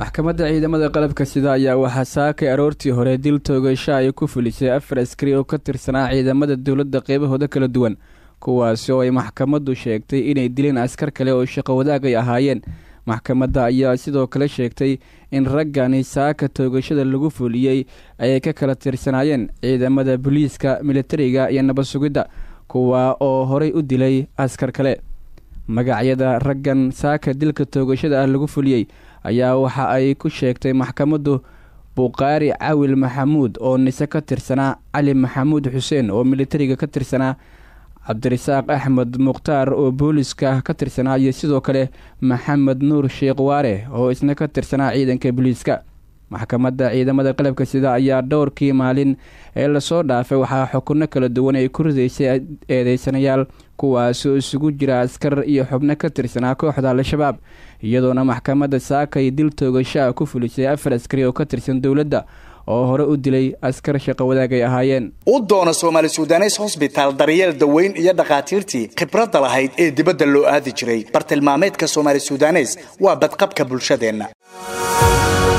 maxkamadda ciidamada qalabka sida ayaa waxaa saakay aroortii hore dil toogasha ay ku fulisay afar askari oo ka tirsanaa ciidamada dawladda qaybahooda kala duwan kuwaasi oo ay maxkamaddu sheegtay inay dileen askar kale oo shaqo wadaag ay ahaayeen maxkamadda ayaa sidoo kale sheegtay in raggani saaka toogashada lagu fuliyey ayay ka kala tirsanaayeen ciidamada booliiska militariga iyo nabad sugidda kuwa oo horay u dilay askar kale magacyada raggan saaka dilka toogashada ah lagu fuliyey ayaa waxa ay ku sheegtay maxkamaddu bukhaari cawil maxamuud oo nise ka tirsanaa cali maxamuud xuseen oo militariga ka tirsanaa cabdirasaaq axmed mukhtaar oo booliska ka tirsanaa iyo sidoo kale maxamed nuur sheekh waare oo isna ka tirsanaa ciidanka booliska maxkamadda ciidamada qalabka sida ayaa dhowrkii maalin ee lasoo dhaafay waxaa xukunno kala duwan ay ku ridaysay eedeysanayaal kuwaasoo isugu jira askar iyo xubno ka tirsanaa kooxda al-shabaab iyadoona maxkamadda saaka ay dil toogasha ah ku fulisay afar askari oo ka tirsan dowladda oo hore u dilay askar shaqo wadaag ay ahaayeen u doona soomaali sudanes hosbitaal daryeel daweyn iyo dhakhaatiirtii khibradda lahayd ee dibadda loo aadi jiray bartilmaameedka soomaali sudanes waa badqabka bulshadeenna